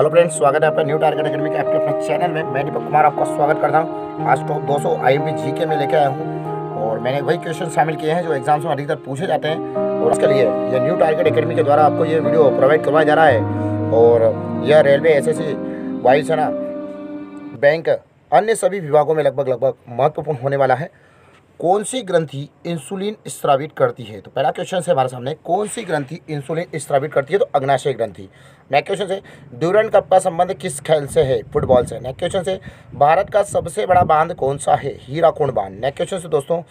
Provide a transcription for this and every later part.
hello friends स्वागत है आपका न्यू टारगेट अकेडमी के आपके अपने चैनल में मैं दीपक कुमार आपका स्वागत करता हूँ आज तो 200 सौ आई एम के में लेके आया हूँ और मैंने वही क्वेश्चन शामिल किए हैं जो एग्जाम्स में अधिकतर पूछे जाते हैं और उसके लिए ये न्यू टारगेट अकेडमी के द्वारा आपको ये वीडियो प्रोवाइड करवाया जा रहा है और यह रेलवे एस वायुसेना बैंक अन्य सभी विभागों में लगभग लगभग महत्वपूर्ण होने वाला है कौन सी ग्रंथि इंसुलिन स्त्रावित करती है तो पहला क्वेश्चन है हमारे सामने कौन सी ग्रंथि इंसुलिन स्त्रावित करती है तो अग्नाशय ग्रंथि नेक्स्ट क्वेश्चन है ड्यूरन कप का संबंध किस खेल से है फुटबॉल से नेक्स्ट क्वेश्चन है भारत का सबसे बड़ा बांध कौन सा है हीराकुंड बांध नेक्स्ट क्वेश्चन से दोस्तों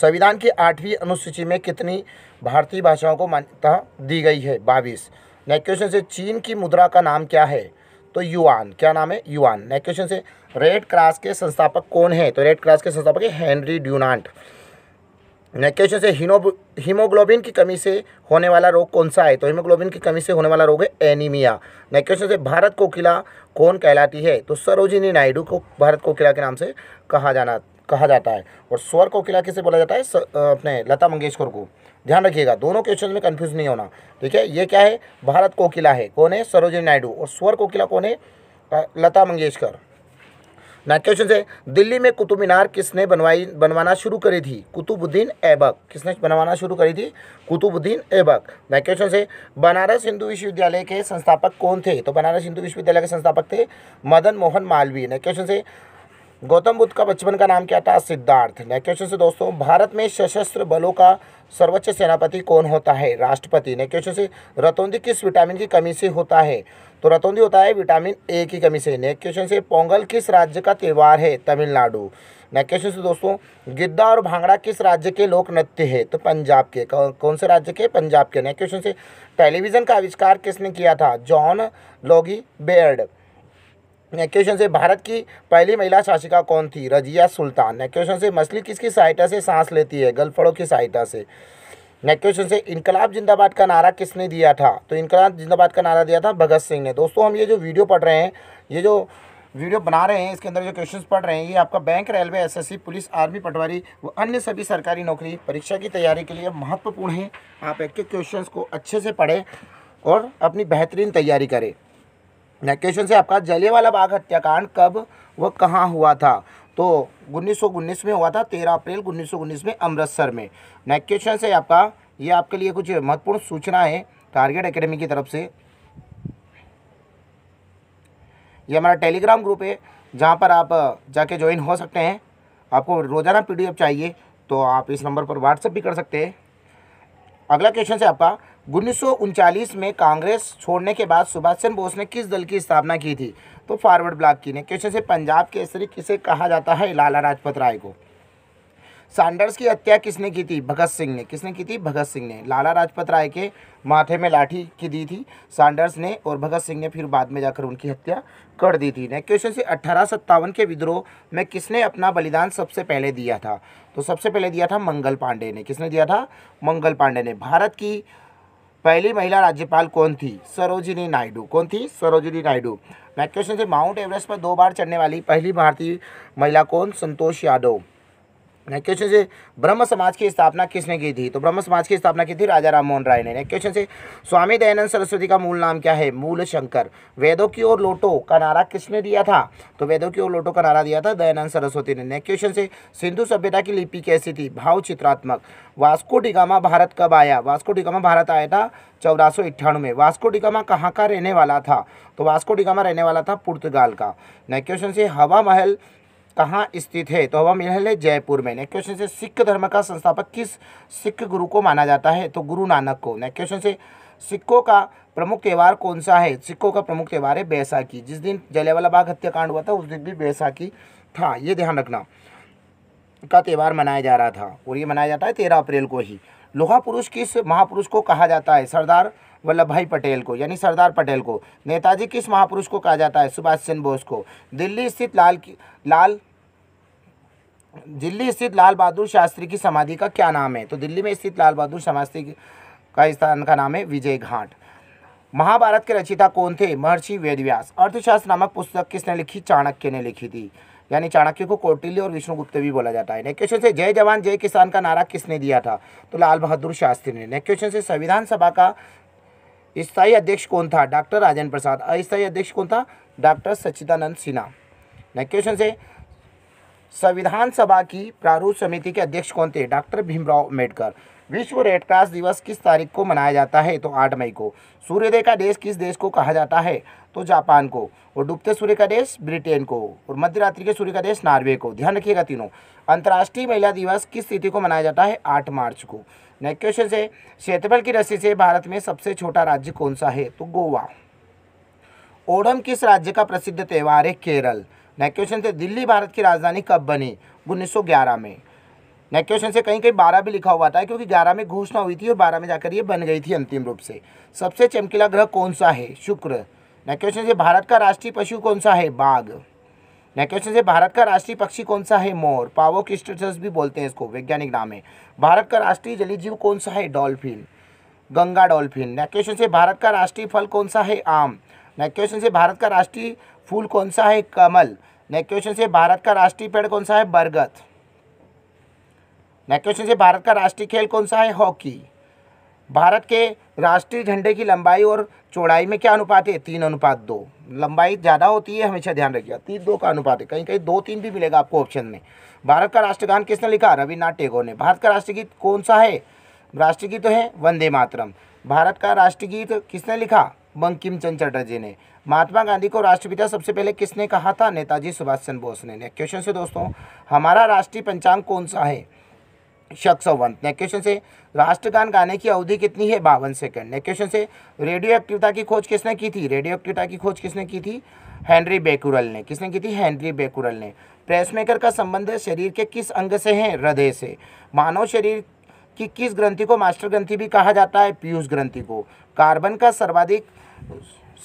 संविधान की आठवीं अनुसूची में कितनी भारतीय भाषाओं को मान्यता दी गई है बाईस नेक्स्ट क्वेश्चन से चीन की मुद्रा का नाम क्या है तो युआन क्या नाम है युआन नेक्स्ट क्वेश्चन से रेड क्रॉस के संस्थापक कौन है तो रेड क्रॉस के संस्थापक है हेनरी ड्यूनाट नेक्स्ट क्वेश्चन से हीमोग्लोबिन की कमी से होने वाला रोग कौन सा है तो हीमोग्लोबिन की कमी से होने वाला रोग है एनीमिया नेक्स्ट क्वेश्चन से भारत को किला कौन कहलाती है तो सरोजिनी नायडू को भारत को किला के नाम से कहा जाना कहा जाता है और स्वर को किला किसे बोला जाता है स, अपने लता मंगेशकर को ध्यान रखिएगा दोनों क्वेश्चन में कन्फ्यूज नहीं होना ठीक है ये क्या है भारत कोकिला है कौन है सरोजिनी नायडू और स्वर कोकिला कौन है लता मंगेशकर नेक्स्ट क्वेश्चन से दिल्ली में कुतुब मीनार किसने बनवाई बनवाना शुरू करी थी कुतुबुद्दीन ऐबक किसने बनवाना शुरू करी थी कुतुबुद्दीन ऐबक नेक्स्ट क्वेश्चन से बनारस हिंदू विश्वविद्यालय के संस्थापक कौन थे तो बनारस हिंदू विश्वविद्यालय के संस्थापक थे मदन मोहन मालवीय नेक्स्ट क्वेश्चन से गौतम बुद्ध का बचपन का नाम क्या था सिद्धार्थ नेक्स्ट क्वेश्चन से दोस्तों भारत में सशस्त्र बलों का सर्वोच्च सेनापति कौन होता है राष्ट्रपति नेक्स्ट क्वेश्चन से रतौंदी किस विटामिन की कमी से होता है तो रतौंदी होता है विटामिन ए की कमी से नेक्स्ट क्वेश्चन से पोंगल किस राज्य का त्यौहार है तमिलनाडु नेक्स्ट क्वेश्चन से दोस्तों गिद्धा और भांगड़ा किस राज्य के लोक नृत्य है तो पंजाब के कौन से राज्य के पंजाब के नेक्स्ट क्वेश्चन से टेलीविज़न का आविष्कार किसने किया था जॉन लॉगी बेयर्ड क्वेश्चन से भारत की पहली महिला शासिका कौन थी रजिया सुल्तान क्वेश्चन से मछली किसकी सहायता से सांस लेती है गलफड़ों की सहायता से नेक्स्ट क्वेश्चन से इनकलाब जिंदाबाद का नारा किसने दिया था तो इनकलाब जिंदाबाद का नारा दिया था भगत सिंह ने दोस्तों हम ये जो वीडियो पढ़ रहे हैं ये जो वीडियो बना रहे हैं इसके अंदर जो क्वेश्चंस पढ़ रहे हैं ये आपका bank railway SSC police army पटवारी व अन्य सभी सरकारी नौकरी परीक्षा की तैयारी के लिए महत्वपूर्ण है आप एक क्वेश्चन को अच्छे से पढ़ें और अपनी बेहतरीन तैयारी करें नेक्स्ट क्वेश्चन से आपका जलियावाला बाग हत्याकांड कब व कहाँ हुआ था तो उन्नीस में हुआ था तेरह अप्रैल उन्नीस में अमृतसर में नेक्स्ट क्वेश्चन से आपका ये आपके लिए कुछ महत्वपूर्ण सूचना है टारगेट एकेडमी की तरफ से ये हमारा टेलीग्राम ग्रुप है जहाँ पर आप जाके ज्वाइन हो सकते हैं आपको रोज़ाना एफ चाहिए तो आप इस नंबर पर व्हाट्सएप भी कर सकते हैं अगला क्वेश्चन से आपका उन्नीस में कांग्रेस छोड़ने के बाद सुभाष चंद्र बोस ने किस दल की स्थापना की थी तो फॉरवर्ड ब्लॉक की ने क्वेश्चन से पंजाब के केसरी किसे कहा जाता है लाला लाजपत राय को सैंडर्स की हत्या किसने की थी भगत सिंह ने किसने की थी भगत सिंह ने लाला लाजपत राय के माथे में लाठी की दी थी सैंडर्स ने और भगत सिंह ने फिर बाद में जाकर उनकी हत्या कर दी थी नेक्स्ट क्वेश्चन से अट्ठारह के विद्रोह में किसने अपना बलिदान सबसे पहले दिया था तो सबसे पहले दिया था मंगल पांडे ने किसने दिया था मंगल पांडे ने भारत की पहली महिला राज्यपाल कौन थी सरोजिनी नायडू कौन थी सरोजिनी नायडू नेक्स्ट क्वेश्चन थे माउंट एवरेस्ट पर दो बार चढ़ने वाली पहली भारतीय महिला कौन संतोष यादव क्वेश्चन से ब्रह्म समाज की स्थापना किसने की थी तो ब्रह्म समाज की स्थापना की थी राजा राम मोहन राय ने क्वेश्चन से स्वामी दयानंद सरस्वती का मूल नाम क्या है मूल शंकर वेदों की ओर लोटो का नारा किसने दिया था तो वेदों की ओर लोटो का नारा दिया था दयानंद सरस्वती ने नेक्स्ट क्वेश्चन से सिंधु सभ्यता की लिपि कैसी थी भाव चित्रात्मक वास्को डिगामा भारत कब आया वास्को डिगामा भारत आया था चौदह सौ इट्ठानवे वास्को डिगामा कहाँ का रहने वाला था तो वास्को डिगामा रहने वाला था पुर्तगाल का नेक्स्ट क्वेश्चन से हवा महल कहाँ स्थित है तो अब हम यह है जयपुर में नेक्स्ट क्वेश्चन से सिख धर्म का संस्थापक किस सिख गुरु को माना जाता है तो गुरु नानक को नेक्स्ट क्वेश्चन से सिखों का प्रमुख त्यौहार कौन सा है सिखों का प्रमुख त्यौहार है बैसाखी जिस दिन जलियावाला बाग हत्याकांड हुआ था उस दिन भी बैसाखी था ये ध्यान रखना का त्यौहार मनाया जा रहा था और ये मनाया जाता है तेरह अप्रैल को ही लोहा पुरुष किस महापुरुष को कहा जाता है सरदार वल्लभ भाई पटेल को यानी सरदार पटेल को नेताजी किस महापुरुष को कहा जाता है सुभाष चंद्र बोस को दिल्ली स्थित लाल लाल दिल्ली स्थित लाल बहादुर शास्त्री की समाधि का क्या नाम है तो दिल्ली में स्थित लाल बहादुर शास्त्री का स्थान का नाम है विजय घाट महाभारत के रचिता कौन थे महर्षि वेदव्यास अर्थशास्त्र नामक पुस्तक किसने लिखी चाणक्य ने लिखी थी यानी चाणक्य को कौटिल्य और विष्णुगुप्त भी बोला जाता है नेक्स्ट क्वेश्चन से जय जवान जय किसान का नारा किसने दिया था तो लाल बहादुर शास्त्री ने नेक्स्ट क्वेश्चन से संविधान सभा का स्थायी अध्यक्ष कौन था डॉक्टर राजेन्द्र प्रसाद अस्थायी अध्यक्ष कौन था doctor Sachchidanand Sinha next question से संविधान सभा की प्रारूप समिति के अध्यक्ष कौन थे डॉक्टर भीमराव अम्बेडकर विश्व रेडक्रॉस दिवस किस तारीख को मनाया जाता है तो आठ मई को सूर्योदय का देश किस देश को कहा जाता है तो जापान को और डूबते सूर्य का देश ब्रिटेन को और मध्य रात्रि के सूर्य का देश नॉर्वे को ध्यान रखिएगा तीनों अंतर्राष्ट्रीय महिला दिवस किस तिथि को मनाया जाता है आठ मार्च को नेक्स्ट क्वेश्चन से क्षेत्रफल की रस्सी से भारत में सबसे छोटा राज्य कौन सा है तो गोवा ओडम किस राज्य का प्रसिद्ध त्यौहार है केरल नेक्स्ट क्वेश्चन थे दिल्ली भारत की राजधानी कब बनी उन्नीस में नेक्स्ट क्वेश्चन से कहीं कहीं बारह भी लिखा हुआ था क्योंकि ग्यारह में घोषणा हुई थी और बारह में जाकर ये बन गई थी अंतिम रूप से सबसे चमकीला ग्रह कौन सा है शुक्र नेक्स्ट क्वेश्चन से भारत का राष्ट्रीय पशु कौन सा है बाघ नेक्स्ट क्वेश्चन से भारत का राष्ट्रीय पक्षी कौन सा है मोर पावो की भी बोलते हैं इसको वैज्ञानिक नाम है भारत का राष्ट्रीय जली जीव कौन सा है dolphin Ganga dolphin next question से भारत का राष्ट्रीय फल कौन सा है आम नेक्स्ट क्वेश्चन से भारत का राष्ट्रीय फूल कौन सा है कमल नेक्स्ट क्वेश्चन से भारत का राष्ट्रीय पेड़ कौन सा है बरगद नेक्स्ट क्वेश्चन से भारत का राष्ट्रीय खेल कौन सा है हॉकी भारत के राष्ट्रीय झंडे की लंबाई और चौड़ाई में क्या अनुपात है तीन अनुपात दो लंबाई ज़्यादा होती है हमेशा ध्यान रखिएगा तीन दो का अनुपात है कहीं कहीं दो तीन भी मिलेगा आपको ऑप्शन में भारत का राष्ट्रगान किसने लिखा रविनाथ टेगोर ने भारत का राष्ट्रगीत कौन सा है राष्ट्रगीत तो है वंदे मातरम भारत का राष्ट्रगीत किसने लिखा बंकिम चंद चटर्जी ने महात्मा गांधी को राष्ट्रपिता सबसे पहले किसने कहा था नेताजी सुभाष चंद्र बोस ने नेक्स्ट क्वेश्चन से दोस्तों हमारा राष्ट्रीय पंचांग कौन सा है शख्स संवंत नेक्स्ट क्वेश्चन से राष्ट्रगान गाने की अवधि कितनी है बावन सेकंड नेक्स्ट क्वेश्चन से रेडियो एक्टिविटा की खोज किसने की थी रेडियो एक्टिविटा की खोज किसने की थी हेनरी बेकुरल ने किसने की थी हेनरी बेकुरल ने प्रेस मेकर का संबंध शरीर के किस अंग से है हृदय से मानव शरीर कि किस ग्रंथि को मास्टर ग्रंथि भी कहा जाता है पीयूष ग्रंथि को कार्बन का सर्वाधिक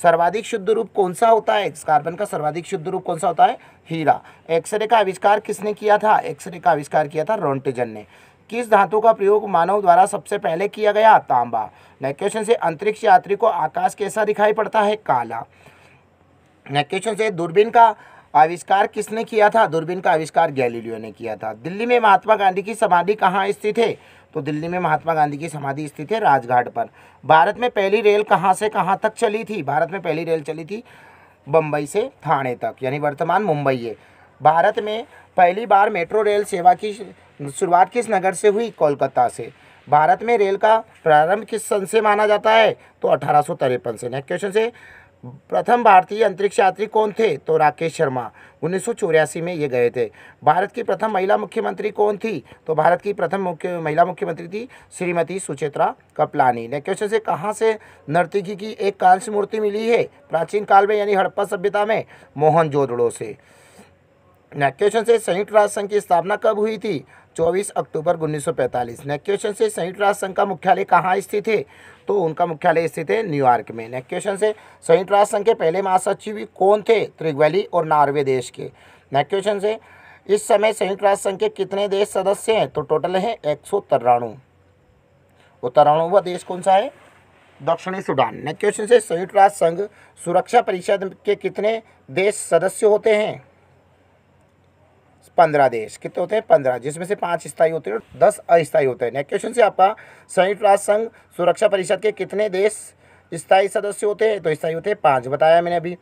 सर्वाधिक शुद्ध रूप कौन सा होता है कार्बन का सर्वाधिक शुद्ध रूप कौन सा होता है हीरा एक्सरे का आविष्कार किसने किया था एक्सरे का आविष्कार किया था रोन्टेजन ने किस धातु का प्रयोग मानव द्वारा सबसे पहले किया गया तांबा नेक्स्ट क्वेश्चन से अंतरिक्ष यात्री को आकाश कैसा दिखाई पड़ता है काला नेक्स्ट क्वेश्चन से दूरबीन का आविष्कार किसने किया था दूरबीन का आविष्कार गैलीलियो ने किया था दिल्ली में महात्मा गांधी की समाधि कहाँ स्थित है तो दिल्ली में महात्मा गांधी की समाधि स्थित है राजघाट पर भारत में पहली रेल कहाँ से कहाँ तक चली थी भारत में पहली रेल चली थी बम्बई से थाने तक यानी वर्तमान मुंबई है भारत में पहली बार मेट्रो रेल सेवा की शुरुआत किस नगर से हुई कोलकाता से भारत में रेल का प्रारंभ किस सन से माना जाता है तो अठारह से नेक्स्ट क्वेश्चन से प्रथम भारतीय अंतरिक्ष यात्री कौन थे तो राकेश शर्मा उन्नीस में ये गए थे भारत की प्रथम महिला मुख्यमंत्री कौन थी तो भारत की प्रथम मुख्य महिला मुख्यमंत्री थी श्रीमती सुचित्रा कपलानी ने क्वेश्चन से कहाँ से नर्तिकी की एक कांस्य मूर्ति मिली है प्राचीन काल में यानी हड़प्पा सभ्यता में मोहन से क्वेश्चन से संयुक्त राष्ट्र संघ की स्थापना कब हुई थी 24 अक्टूबर 1945 नेक्स्ट क्वेश्चन से संयुक्त राष्ट्र संघ का मुख्यालय कहाँ स्थित है तो उनका मुख्यालय स्थित है न्यूयॉर्क में नेक्स्ट क्वेश्चन से संयुक्त राष्ट्र संघ के पहले महासचिव कौन थे त्रिग्वैली और नॉर्वे देश के नेक्स्ट क्वेश्चन से इस समय संयुक्त राष्ट्र संघ के कितने देश सदस्य हैं तो टोटल है एक सौ तिरानवे और तिरानवा देश कौन सा है दक्षिणी सूडान नेक्स्ट क्वेश्चन से संयुक्त राष्ट्र संघ सुरक्षा परिषद के कितने देश सदस्य होते हैं पंद्रह देश कितने होते हैं पंद्रह जिसमें से पाँच स्थायी होते हैं और दस अस्थायी होते हैं नेक्स्ट क्वेश्चन से आपका संयुक्त राष्ट्र संघ सुरक्षा परिषद के कितने देश स्थायी सदस्य होते हैं तो स्थायी होते हैं पाँच बताया मैंने अभी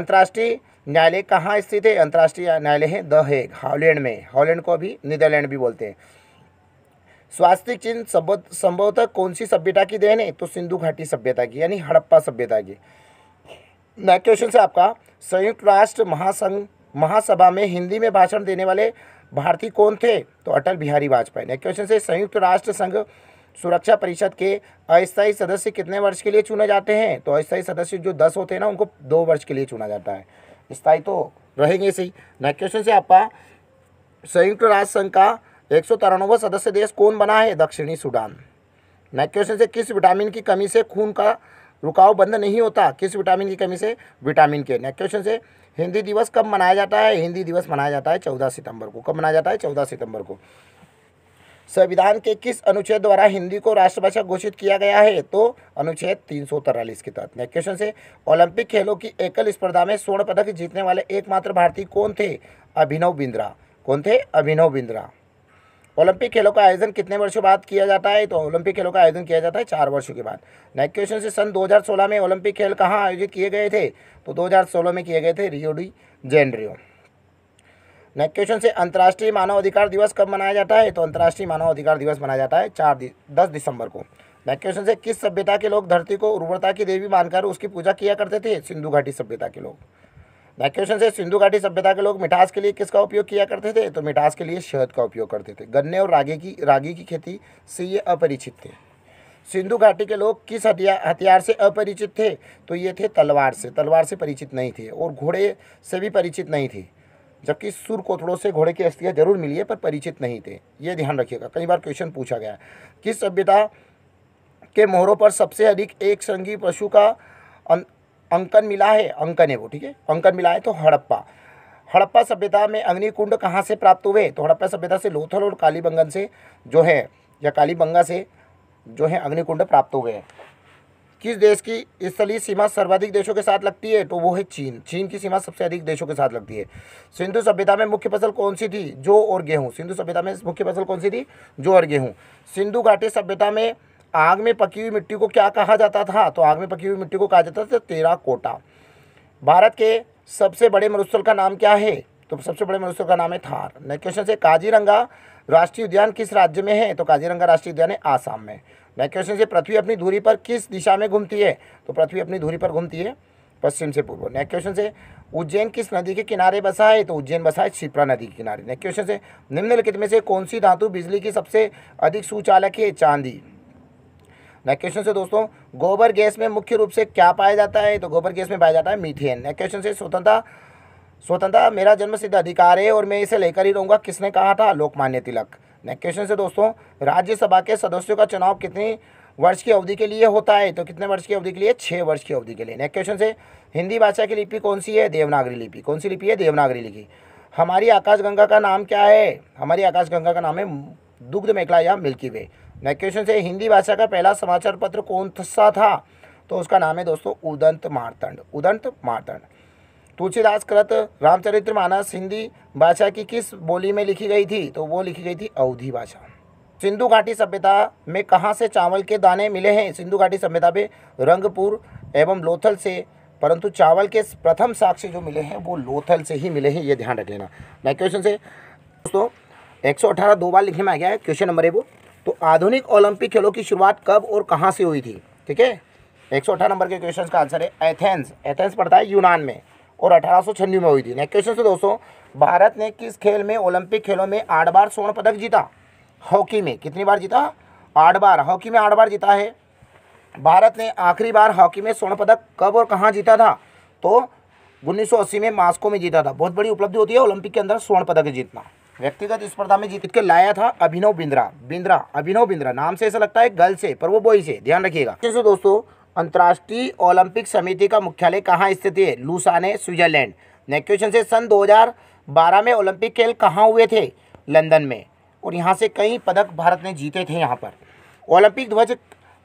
अंतर्राष्ट्रीय न्यायालय कहाँ स्थित है अंतर्राष्ट्रीय न्यायालय है द हेग हॉलैंड में हॉलैंड को अभी नीदरलैंड भी बोलते हैं स्वास्थ्य चिन्ह संभवतः कौन सी सभ्यता की देन है तो सिंधु घाटी सभ्यता की यानी हड़प्पा सभ्यता की नेक्स्ट क्वेश्चन से आपका संयुक्त राष्ट्र महासंघ महासभा में हिंदी में भाषण देने वाले भारतीय कौन थे तो अटल बिहारी वाजपेयी ने क्वेश्चन से संयुक्त राष्ट्र संघ सुरक्षा परिषद के अस्थायी सदस्य कितने वर्ष के लिए चुने जाते हैं तो अस्थायी सदस्य जो दस होते हैं ना उनको दो वर्ष के लिए चुना जाता है स्थायी तो रहेंगे सही नेक्स्ट क्वेश्चन से आपका संयुक्त राष्ट्र संघ का एक सदस्य देश कौन बना है दक्षिणी सूडान नेक्स्ट क्वेश्चन से किस विटामिन की कमी से खून का रुकाव बंद नहीं होता किस विटामिन की कमी से विटामिन के नेक्स्ट क्वेश्चन से हिंदी दिवस कब मनाया जाता है हिंदी दिवस मनाया जाता है चौदह सितंबर को कब मनाया जाता है चौदह सितंबर को संविधान के किस अनुच्छेद द्वारा हिंदी को राष्ट्रभाषा घोषित किया गया है तो अनुच्छेद तीन सौ तिरालीस के तहत नेक्स्ट क्वेश्चन से ओलंपिक खेलों की एकल स्पर्धा में स्वर्ण पदक जीतने वाले एकमात्र भारतीय कौन थे अभिनव बिंद्रा कौन थे अभिनव बिंद्रा ओलंपिक खेलों का आयोजन कितने वर्षों बाद किया जाता है तो ओलंपिक खेलों का आयोजन किया जाता है चार वर्षों के बाद नेक्स्ट क्वेश्चन से सन 2016 में ओलंपिक खेल कहाँ आयोजित किए गए थे तो 2016 में किए गए थे Rio de Janeiro next question से अंतर्राष्ट्रीय मानव अधिकार दिवस कब मनाया जाता है तो अंतर्राष्ट्रीय मानव अधिकार दिवस मनाया जाता है चार दस दिसंबर को नेक्स्ट क्वेश्चन से किस सभ्यता के लोग धरती को उर्वरता की देवी मानकर उसकी पूजा किया करते थे सिंधु घाटी सभ्यता के लोग नेक्स्ट क्वेश्चन से सिंधु घाटी सभ्यता के लोग मिठास के लिए किसका उपयोग किया करते थे तो मिठास के लिए शहद का उपयोग करते थे गन्ने और रागी की रागी की खेती से ये अपरिचित थे सिंधु घाटी के लोग किस हथियार हथियार से अपरिचित थे तो ये थे तलवार से तलवार से परिचित नहीं थे और घोड़े से भी परिचित नहीं थे जबकि सुर कोथड़ों से घोड़े की अस्थियाँ जरूर मिली है पर परिचित नहीं थे ये ध्यान रखिएगा कई बार क्वेश्चन पूछा गया किस सभ्यता के मोहरों पर सबसे अधिक एक संगी पशु का अं- अंकन मिला है अंकन है वो ठीक है अंकन मिला है तो हड़प्पा हड़प्पा सभ्यता में अग्निकुंड कहाँ से प्राप्त हुए तो हड़प्पा सभ्यता से लोथल और कालीबंगन से जो है या कालीबंगा से जो है अग्निकुंड प्राप्त हुए हैं किस देश की स्थलीय सीमा सर्वाधिक देशों के साथ लगती है तो वो है चीन चीन की सीमा सबसे अधिक देशों के साथ लगती है सिंधु सभ्यता में मुख्य फसल कौन सी थी जो और गेहूँ सिंधु सभ्यता में मुख्य फसल कौन सी थी जो और गेहूँ सिंधु घाटी सभ्यता में आग में पकी हुई मिट्टी को क्या कहा जाता था तो आग में पकी हुई मिट्टी को कहा जाता था तेरा कोटा भारत के सबसे बड़े मरुस्थल का नाम क्या है तो सबसे बड़े मरुस्थल का नाम है थार नेक्स्ट क्वेश्चन से काजीरंगा राष्ट्रीय उद्यान किस राज्य में है तो काजीरंगा राष्ट्रीय उद्यान है आसाम में नेक्स्ट क्वेश्चन से पृथ्वी अपनी धूरी पर किस दिशा में घूमती है तो पृथ्वी अपनी धूरी पर घूमती है पश्चिम से पूर्व नेक्स्ट क्वेश्चन से उज्जैन किस नदी के किनारे बसा है तो उज्जैन बसा है क्षिप्रा नदी के किनारे नेक्स्ट क्वेश्चन से निम्नलिखित में से कौन सी धातु बिजली की सबसे अधिक सुचालक है चांदी नेक्स्ट क्वेश्चन से दोस्तों गोबर गैस में मुख्य रूप से क्या पाया जाता है तो गोबर गैस में पाया जाता है मीथेन नेक्स्ट क्वेश्चन से स्वतंत्रता स्वतंत्रता मेरा जन्म सिद्ध अधिकार है और मैं इसे लेकर ही रहूँगा किसने कहा था लोकमान्य तिलक नेक्स्ट क्वेश्चन से दोस्तों राज्यसभा के सदस्यों का चुनाव कितनी वर्ष की अवधि के लिए होता है तो कितने वर्ष की अवधि के लिए छः वर्ष की अवधि के लिए नेक्स्ट क्वेश्चन से हिंदी भाषा की लिपि कौन सी है देवनागरी लिपि कौन सी लिपि है देवनागरी लिपि हमारी आकाशगंगा का नाम क्या है हमारी आकाशगंगा का नाम है दुग्ध मेखला या मिल्की वे नेक्स्ट क्वेश्चन से हिंदी भाषा का पहला समाचार पत्र कौन सा था तो उसका नाम है दोस्तों उदंत मारतंड उदंत मारतंड तुलसीदास कृत रामचरित्र मानस हिंदी भाषा की किस बोली में लिखी गई थी तो वो लिखी गई थी अवधि भाषा सिंधु घाटी सभ्यता में कहाँ से चावल के दाने मिले हैं सिंधु घाटी सभ्यता में रंगपुर एवं लोथल से परंतु चावल के प्रथम साक्ष्य जो मिले हैं वो लोथल से ही मिले हैं ये ध्यान रख लेना नेक्स्ट क्वेश्चन से दोस्तों एक सौ अठारह दो बार लिखने में आ गया है क्वेश्चन नंबर है वो तो आधुनिक ओलंपिक खेलों की शुरुआत कब और कहाँ से हुई थी ठीक है एक सौ अठारह नंबर के क्वेश्चन का आंसर है एथेंस एथेंस पड़ता है यूनान में और अठारह सौ छन्नी में हुई थी नेक्स्ट क्वेश्चन से दोस्तों भारत ने किस खेल में ओलंपिक खेलों में आठ बार स्वर्ण पदक जीता हॉकी में कितनी बार जीता आठ बार हॉकी में आठ बार जीता है भारत ने आखिरी बार हॉकी में स्वर्ण पदक कब और कहाँ जीता था तो 1980 में मास्को में जीता था बहुत बड़ी उपलब्धि होती है ओलंपिक के अंदर स्वर्ण पदक जीतना व्यक्तिगत स्पर्धा में जीत के लाया था अभिनव बिंद्रा बिंद्रा अभिनव बिंद्रा नाम से ऐसा लगता है गर्ल से पर वो बॉय से ध्यान रखिएगा दोस्तों अंतर्राष्ट्रीय ओलंपिक समिति का मुख्यालय कहाँ स्थित है लूसाने स्विट्जरलैंड नेक्स्ट क्वेश्चन से सन 2012 में ओलंपिक खेल कहाँ हुए थे लंदन में और यहाँ से कई पदक भारत ने जीते थे यहाँ पर ओलंपिक ध्वज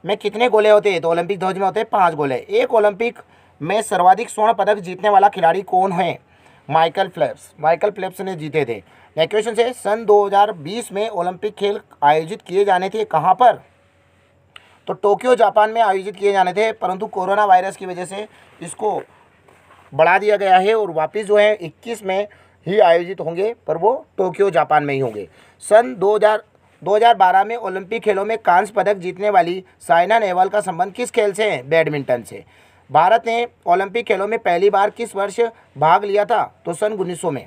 में कितने गोले होते हैं तो ओलंपिक ध्वज में होते हैं पाँच गोले एक ओलंपिक में सर्वाधिक स्वर्ण पदक जीतने वाला खिलाड़ी कौन है माइकल फ्लैप्स माइकल फ्लैप्स ने जीते थे नेक्स्ट क्वेश्चन से सन 2020 में ओलंपिक खेल आयोजित किए जाने थे कहाँ पर तो टोक्यो जापान में आयोजित किए जाने थे परंतु कोरोना वायरस की वजह से इसको बढ़ा दिया गया है और वापस जो है 21 में ही आयोजित होंगे पर वो टोक्यो जापान में ही होंगे सन 2000 2012 में ओलंपिक खेलों में कांस्य पदक जीतने वाली साइना नेहवाल का संबंध किस खेल से है बैडमिंटन से भारत ने ओलंपिक खेलों में पहली बार किस वर्ष भाग लिया था तो सन उन्नीस में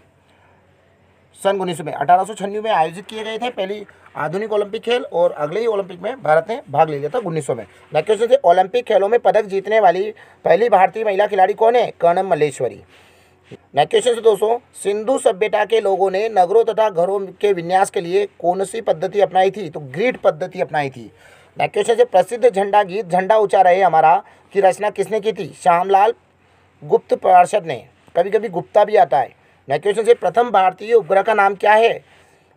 सन उन्नीस में अठारह में आयोजित किए गए थे पहली आधुनिक ओलंपिक खेल और अगले ही ओलंपिक में भारत ने भाग ले लिया था उन्नीस में नेक्स्ट क्वेश्चन थे ओलंपिक खेलों में पदक जीतने वाली पहली भारतीय महिला खिलाड़ी कौन है कर्णम मल्लेश्वरी नेक्स्ट क्वेश्चन से दोस्तों सिंधु सभ्यता के लोगों ने नगरों तथा घरों के विन्यास के लिए कौन सी पद्धति अपनाई थी तो ग्रीड पद्धति अपनाई थी नेक्स्ट क्वेश्चन से प्रसिद्ध झंडा गीत झंडा ऊंचा रहे हमारा की रचना किसने की थी श्यामलाल गुप्त पार्षद ने कभी कभी गुप्ता भी आता है नेक्स्ट क्वेश्चन से प्रथम भारतीय उपग्रह का नाम क्या है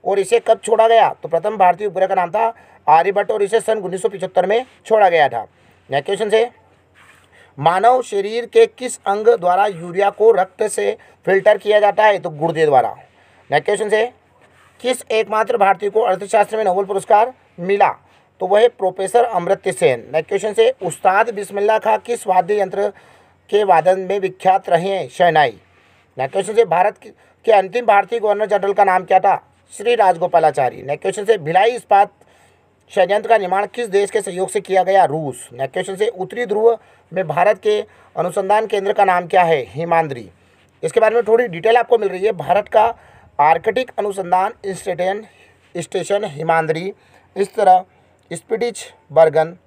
और इसे कब छोड़ा गया तो प्रथम भारतीय उपग्रह का नाम था आर्यभट्ट और इसे सन उन्नीस में छोड़ा गया था नेक्स्ट क्वेश्चन से मानव शरीर के किस अंग द्वारा यूरिया को रक्त से फिल्टर किया जाता है तो गुर्दे द्वारा नेक्स्ट क्वेश्चन से किस एकमात्र भारतीय को अर्थशास्त्र में नोबल पुरस्कार मिला तो वह professor Amrit Sen next question से उस्ताद बिस्मिल्ला खां किस वाद्य यंत्र के वादन में विख्यात रहे हैं शहनाई नेक्स्ट क्वेश्चन से भारत के अंतिम भारतीय गवर्नर जनरल का नाम क्या था श्री राजगोपालाचारी नेक्स्ट क्वेश्चन से भिलाई इस्पात षडयंत्र का निर्माण किस देश के सहयोग से किया गया रूस नेक्स्ट क्वेश्चन से उत्तरी ध्रुव में भारत के अनुसंधान केंद्र का नाम क्या है हिमांद्री इसके बारे में थोड़ी डिटेल आपको मिल रही है भारत का आर्कटिक अनुसंधान इंस्टेटन स्टेशन हिमांद्री इस तरह स्पिटिच बर्गन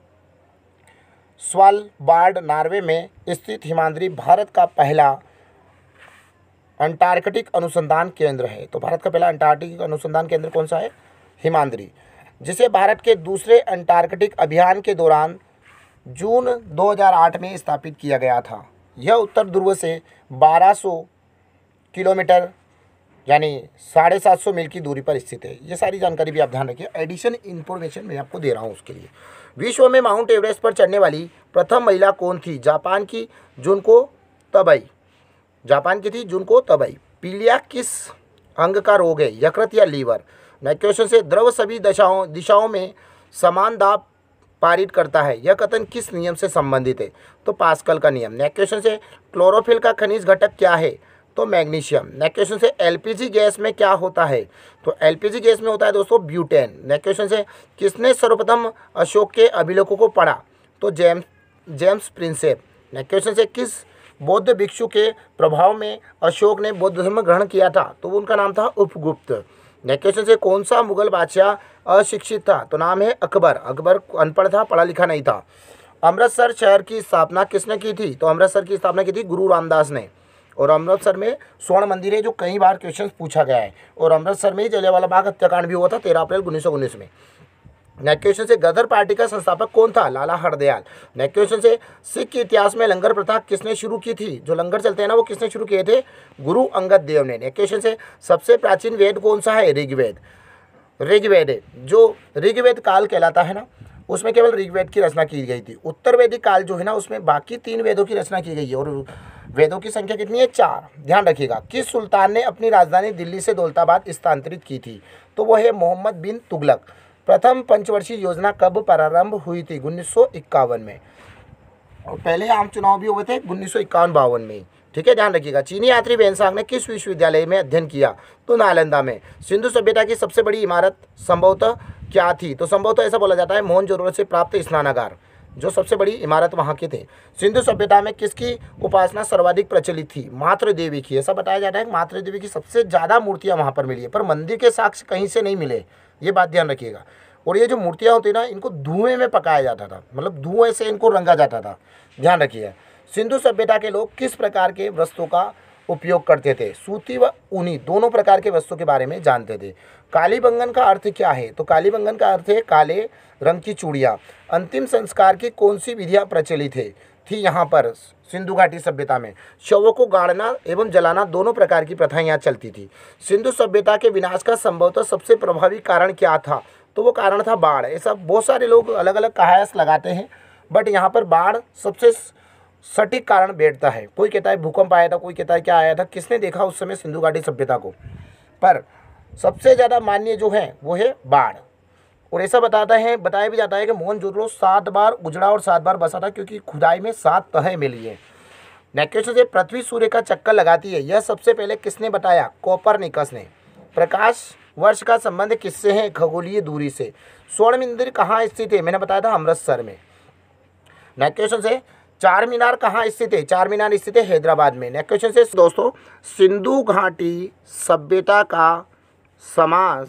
बार्ड नॉर्वे में स्थित हिमांद्री भारत का पहला अंटार्कटिक अनुसंधान केंद्र है तो भारत का पहला अंटार्कटिक अनुसंधान केंद्र कौन सा है हिमांद्री जिसे भारत के दूसरे अंटार्कटिक अभियान के दौरान जून 2008 में स्थापित किया गया था यह उत्तर ध्रुव से 1200 किलोमीटर यानी साढ़े सात सौ मील की दूरी पर स्थित है ये सारी जानकारी भी आप ध्यान रखिए एडिशन इन्फॉर्मेशन मैं आपको दे रहा हूँ उसके लिए विश्व में माउंट एवरेस्ट पर चढ़ने वाली प्रथम महिला कौन थी जापान की जुनको तबई जापान की थी तब तबई पीलिया किस अंग का रोग है यकृत या लीवर नेक्स्ट क्वेश्चन से द्रव सभी दशाओं दिशाओं में समान दाब पारित करता है यह कथन किस नियम से संबंधित है तो पास्कल का नियम नेक्स्ट क्वेश्चन से क्लोरोफिल का खनिज घटक क्या है तो मैग्नीशियम नेक्स्ट क्वेश्चन से एलपीजी गैस में क्या होता है तो एलपीजी गैस में होता है दोस्तों ब्यूटेन नेक्स्ट क्वेश्चन से किसने सर्वप्रथम अशोक के अभिलेखों को पढ़ा तो James James Prinsep next question से किस बौद्ध भिक्षु के प्रभाव में अशोक ने बौद्ध धर्म ग्रहण किया था तो उनका नाम था उपगुप्त नेक्स्ट क्वेश्चन से कौन सा मुगल बादशाह अशिक्षित था तो नाम है अकबर अकबर अनपढ़ था पढ़ा लिखा नहीं था अमृतसर शहर की स्थापना किसने की थी तो अमृतसर की स्थापना की थी गुरु रामदास ने और अमृतसर में स्वर्ण मंदिर है जो कई बार क्वेश्चन पूछा गया है और अमृतसर में ही जलियावाला बाग हत्याकांड भी हुआ था तेरह अप्रैल उन्नीस में नेक्स्ट क्वेश्चन से गदर पार्टी का संस्थापक कौन था लाला हरदयाल नेक्स्ट क्वेश्चन से सिख के इतिहास में लंगर प्रथा किसने शुरू की थी जो लंगर चलते हैं ना वो किसने शुरू किए थे गुरु अंगद देव ने नेक्स्ट क्वेश्चन से सबसे प्राचीन वेद कौन सा है ऋग्वेद ऋग्वेद जो ऋग्वेद काल कहलाता है ना उसमें केवल ऋग्वेद की रचना की गई थी उत्तर वैदिक काल जो है ना उसमें बाकी तीन वेदों की रचना की गई है और वेदों की संख्या कितनी है चार ध्यान रखिएगा किस सुल्तान ने अपनी राजधानी दिल्ली से दौलताबाद स्थानांतरित की थी तो वो है मोहम्मद बिन तुगलक प्रथम पंचवर्षीय योजना कब प्रारंभ हुई थी उन्नीस में और पहले आम चुनाव भी हुए थे उन्नीस सौ में ठीक है ध्यान रखिएगा चीनी यात्री बेनसांग ने किस विश्वविद्यालय में अध्ययन किया तो नालंदा में सिंधु सभ्यता की सबसे बड़ी इमारत संभवतः क्या थी तो संभवतः ऐसा बोला जाता है मोहन जोरो से प्राप्त स्नानागार जो सबसे बड़ी इमारत वहाँ के थे सिंधु सभ्यता में किसकी उपासना सर्वाधिक प्रचलित थी मातृ देवी की ऐसा बताया जाता है मातृ देवी की सबसे ज़्यादा मूर्तियाँ वहाँ पर मिली है पर मंदिर के साक्ष्य कहीं से नहीं मिले ये बात ध्यान रखिएगा और ये जो मूर्तियाँ होती ना इनको धुएँ में पकाया जाता था मतलब धुएँ से इनको रंगा जाता था ध्यान रखिए सिंधु सभ्यता के लोग किस प्रकार के वस्तु का उपयोग करते थे सूती व ऊनी दोनों प्रकार के वस्तु के बारे में जानते थे काली बंगन का अर्थ क्या है तो काली बंगन का अर्थ है काले रंग की चूड़ियाँ अंतिम संस्कार की कौन सी विधियाँ प्रचलित है थी यहाँ पर सिंधु घाटी सभ्यता में शवों को गाड़ना एवं जलाना दोनों प्रकार की प्रथाएं यहाँ चलती थी सिंधु सभ्यता के विनाश का संभवतः सबसे प्रभावी कारण क्या था तो वो कारण था बाढ़ ऐसा बहुत सारे लोग अलग अलग कहायस लगाते हैं बट यहाँ पर बाढ़ सबसे सटीक कारण बैठता है कोई कहता है भूकंप आया था कोई कहता है क्या आया था किसने देखा उस समय सिंधु घाटी सभ्यता को पर सबसे ज़्यादा मान्य जो है वो है बाढ़ और ऐसा बताता है बताया भी जाता है कि मोहन जोदड़ो सात बार उजड़ा और सात बार बसा था क्योंकि खुदाई में सात तह मिली है नेक्स्ट से पृथ्वी सूर्य का चक्कर लगाती है यह सबसे पहले किसने बताया निकस ने प्रकाश वर्ष का संबंध किससे है खगोलीय दूरी से स्वर्ण मंदिर कहाँ स्थित है मैंने बताया था अमृतसर में नेक्स्ट क्वेश्चन से चार मीनार कहाँ स्थित है चार मीनार स्थित है हैदराबाद में नेक्स्ट क्वेश्चन से दोस्तों सिंधु घाटी सभ्यता का समाज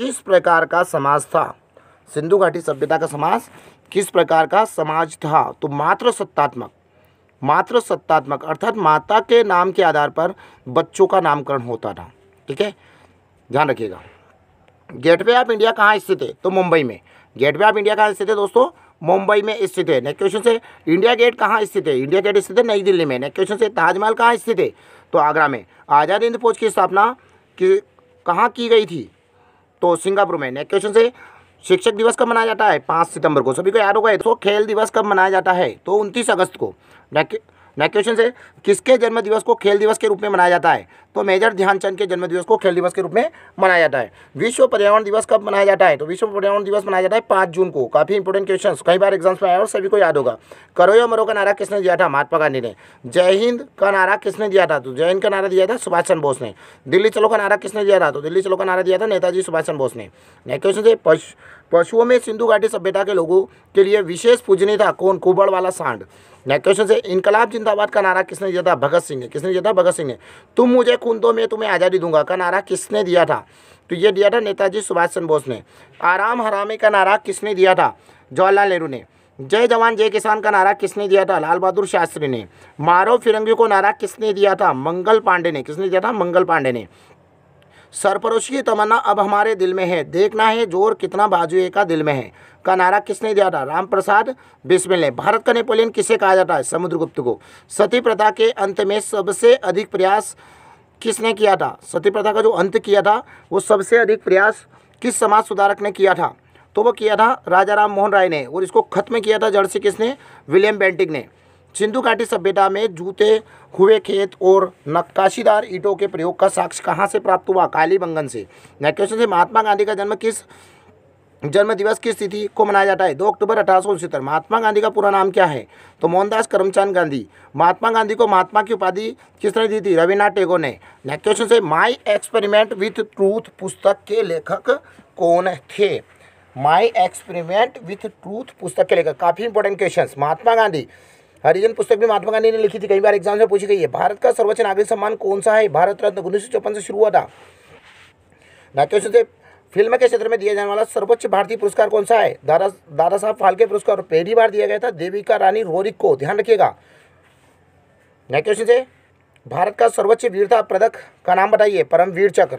किस प्रकार का समाज था सिंधु घाटी सभ्यता का समाज किस प्रकार का समाज था तो मात्र सत्तात्मक मात्र सत्तात्मक अर्थात माता के नाम के आधार पर बच्चों का नामकरण होता था ठीक है ध्यान रखिएगा गेटवे ऑफ इंडिया कहाँ स्थित है तो मुंबई में गेटवे ऑफ इंडिया कहाँ स्थित है दोस्तों मुंबई में स्थित है नेक्स्ट क्वेश्चन से इंडिया गेट कहाँ स्थित है इंडिया गेट स्थित है नई दिल्ली में नेक्स्ट क्वेश्चन से ताजमहल कहाँ स्थित है तो आगरा में आज़ाद हिंद फौज की स्थापना कहाँ की गई थी तो सिंगापुर में नेक्स्ट क्वेश्चन से शिक्षक दिवस कब मनाया जाता है पाँच सितंबर को सभी को याद होगा तो खेल दिवस कब मनाया जाता है तो उनतीस अगस्त को नेक्स्ट क्वेश्चन से किसके जन्म दिवस को खेल दिवस के रूप में मनाया जाता है तो मेजर ध्यानचंद के जन्म दिवस को खेल दिवस के रूप में मनाया जाता है विश्व पर्यावरण दिवस कब मनाया जाता है तो विश्व पर्यावरण दिवस मनाया जाता है पाँच जून को काफ़ी इंपोर्टेंट क्वेश्चन कई बार एग्जाम्स में आया और सभी को याद होगा करो या मरो का नारा किसने दिया था महात्मा गांधी ने जय हिंद का नारा किसने दिया था तो जय हिंद का नारा दिया था सुभाष चंद्र बोस ने दिल्ली चलो का नारा किसने दिया था तो दिल्ली चलो का नारा दिया था नेताजी सुभाष चंद्र बोस ने नेक्स्ट क्वेश्चन है पशुओं में सिंधु घाटी सभ्यता के लोगों के लिए विशेष पूजनीय था कौन कुबड़ वाला सांड नेक्स्ट क्वेश्चन से इनकलाब जिंदाबाद का नारा किसने दिया था भगत सिंह ने किसने दिया था भगत सिंह ने तुम मुझे खून दो मैं तुम्हें आज़ादी दूंगा का नारा किसने दिया था तो ये दिया था नेताजी सुभाष चंद्र बोस ने आराम हरामी का नारा किसने दिया था जवाहरलाल नेहरू ने जय जवान जय किसान का नारा किसने दिया था लाल बहादुर शास्त्री ने मारो फिरंगी को नारा किसने दिया था मंगल पांडे ने किसने दिया था मंगल पांडे ने सरपरोश की तमन्ना अब हमारे दिल में है देखना है जोर कितना बाजुए का दिल में है का नारा किसने दिया था राम प्रसाद बिस्मिल ने भारत का नेपोलियन किसे कहा जाता है समुद्रगुप्त को सती प्रथा के अंत में सबसे अधिक प्रयास किसने किया था सती प्रथा का जो अंत किया था वो सबसे अधिक प्रयास किस समाज सुधारक ने किया था तो वो किया था राजा राम मोहन राय ने और इसको खत्म किया था जड़ से किसने विलियम बेंटिक ने सिंधु घाटी सभ्यता में जूते हुए खेत और नक्काशीदार ईंटों के प्रयोग का साक्ष्य कहाँ से प्राप्त हुआ कालीबंगन से नेक्स्ट क्वेश्चन से महात्मा गांधी का जन्म किस जन्म दिवस किस तिथि को मनाया जाता है दो अक्टूबर अठारह महात्मा गांधी का पूरा नाम क्या है तो मोहनदास करमचंद गांधी महात्मा गांधी को महात्मा की उपाधि किस तरह दी थी रविनाथ टैगोर ने नेक्स्ट क्वेश्चन से माई एक्सपेरिमेंट विथ ट्रूथ पुस्तक के लेखक कौन थे माई एक्सपेरिमेंट विथ ट्रूथ पुस्तक के लेखक काफ़ी इंपॉर्टेंट क्वेश्चन महात्मा गांधी हरिजन पुस्तक भी महात्मा गांधी ने लिखी थी कई बार एग्जाम से पूछी गई है भारत का सर्वोच्च नागरिक सम्मान कौन सा है भारत रत्न उन्नीस से शुरू हुआ था नेक्स्ट क्वेश्चन से फिल्म के क्षेत्र में दिया जाने वाला सर्वोच्च भारतीय पुरस्कार कौन सा है दादा दादा साहब फालके पुरस्कार पहली बार दिया गया था देविका रानी रोरिक को ध्यान रखिएगा नेक्स्ट क्वेश्चन से भारत का सर्वोच्च वीरता पदक का नाम बताइए परमवीर चक्र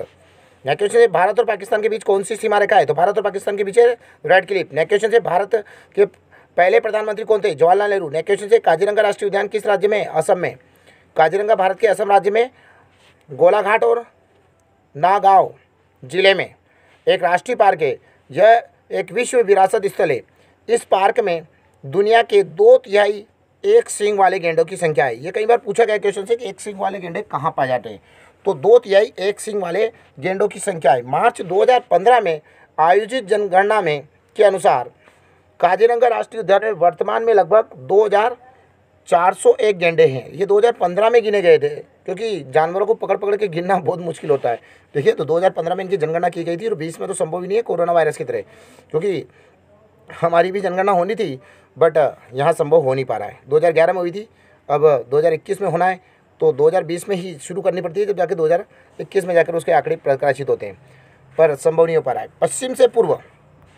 नेक्स्ट क्वेश्चन से भारत और पाकिस्तान के बीच कौन सी सीमा रेखा है तो भारत और पाकिस्तान के बीच है रेड क्लिप नेक्स्ट क्वेश्चन से भारत के पहले प्रधानमंत्री कौन थे जवाहरलाल नेहरू नेक्स्ट क्वेश्चन से काजीरंगा राष्ट्रीय उद्यान किस राज्य में असम में काजीरंगा भारत के असम राज्य में गोलाघाट और नागांव जिले में एक राष्ट्रीय पार्क है यह एक विश्व विरासत स्थल है इस पार्क में दुनिया के दो तिहाई एक सिंग वाले गेंडों की संख्या है ये कई बार पूछा गया क्वेश्चन से कि एक सिंह वाले गेंडे कहाँ पाए जाते हैं तो दो तिहाई एक सिंह वाले गेंडों की संख्या है मार्च 2015 में आयोजित जनगणना में के अनुसार काजीरंगा राष्ट्रीय उद्यान में वर्तमान में लगभग 2401 गेंडे हैं ये 2015 में गिने गए थे क्योंकि जानवरों को पकड़ पकड़ के गिनना बहुत मुश्किल होता है देखिए तो 2015 में इनकी जनगणना की गई थी और बीस में तो संभव ही नहीं है कोरोना वायरस की तरह क्योंकि हमारी भी जनगणना होनी थी बट यहाँ संभव हो नहीं पा रहा है 2011 में हुई थी अब 2021 में होना है तो 2020 में ही शुरू करनी पड़ती है जब जाके दो में जाकर उसके आंकड़े प्रकाशित होते हैं पर संभव नहीं हो पा रहा है पश्चिम से पूर्व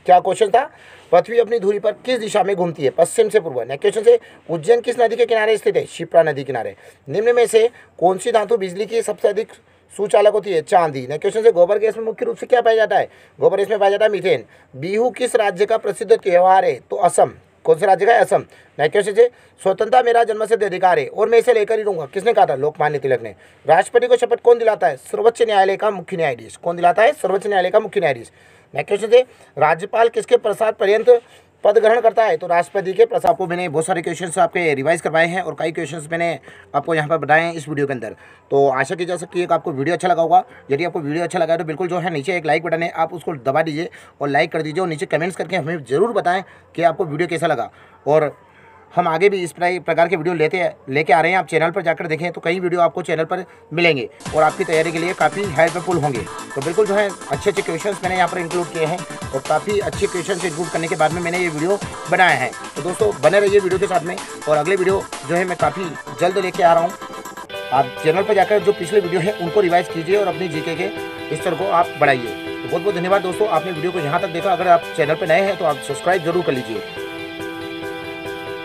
क्या क्वेश्चन था पृथ्वी अपनी धूरी पर किस दिशा में घूमती है पश्चिम से पूर्व नेक्स्ट क्वेश्चन से उज्जैन किस नदी के किनारे स्थित है शिप्रा नदी किनारे निम्न में से कौन सी धातु बिजली की सबसे अधिक सुचालक होती है चांदी नेक्स्ट क्वेश्चन से गोबर गैस में मुख्य रूप से क्या पाया जाता है गोबर गैस में पाया जाता है मिथेन बिहू किस राज्य का प्रसिद्ध त्यौहार है तो असम कौन से राज्य का है असम नेक्स्ट क्वेश्चन से स्वतंत्रता मेरा जन्म से अधिकार है और मैं इसे लेकर ही रहूंगा किसने कहा था लोकमान्य तिलक ने राष्ट्रपति को शपथ कौन दिलाता है सर्वोच्च न्यायालय का मुख्य न्यायाधीश कौन दिलाता है सर्वोच्च न्यायालय का मुख्य न्यायाधीश नेक्स्ट क्वेश्चन थे राज्यपाल किसके प्रसाद पर्यंत पद ग्रहण करता है तो राष्ट्रपति के प्रसाद को मैंने बहुत सारे क्वेश्चन आपके रिवाइज करवाए हैं और कई क्वेश्चन मैंने आपको यहाँ पर बताए हैं इस वीडियो के अंदर तो आशा की जा सकती है कि आपको वीडियो अच्छा लगा होगा यदि आपको वीडियो अच्छा लगा है तो बिल्कुल जो है नीचे एक लाइक बटन है आप उसको दबा दीजिए और लाइक कर दीजिए और नीचे कमेंट्स करके हमें ज़रूर बताएं कि आपको वीडियो कैसा लगा और हम आगे भी इस प्रकार के वीडियो लेते लेके आ रहे हैं आप चैनल पर जाकर देखें तो कई वीडियो आपको चैनल पर मिलेंगे और आपकी तैयारी के लिए काफ़ी हेल्पफुल होंगे तो बिल्कुल जो है अच्छे अच्छे क्वेश्चन मैंने यहाँ पर इंक्लूड किए हैं और काफ़ी अच्छे क्वेश्चन इंक्लूड करने के बाद में मैंने ये वीडियो बनाया है तो दोस्तों बने रहिए वीडियो के साथ में और अगले वीडियो जो है मैं काफ़ी जल्द लेके आ रहा हूँ आप चैनल पर जाकर जो पिछले वीडियो है उनको रिवाइज कीजिए और अपने जीके के स्तर को आप बढ़ाइए तो बहुत बहुत धन्यवाद दोस्तों आपने वीडियो को यहाँ तक देखा अगर आप चैनल पर नए हैं तो आप सब्सक्राइब जरूर कर लीजिए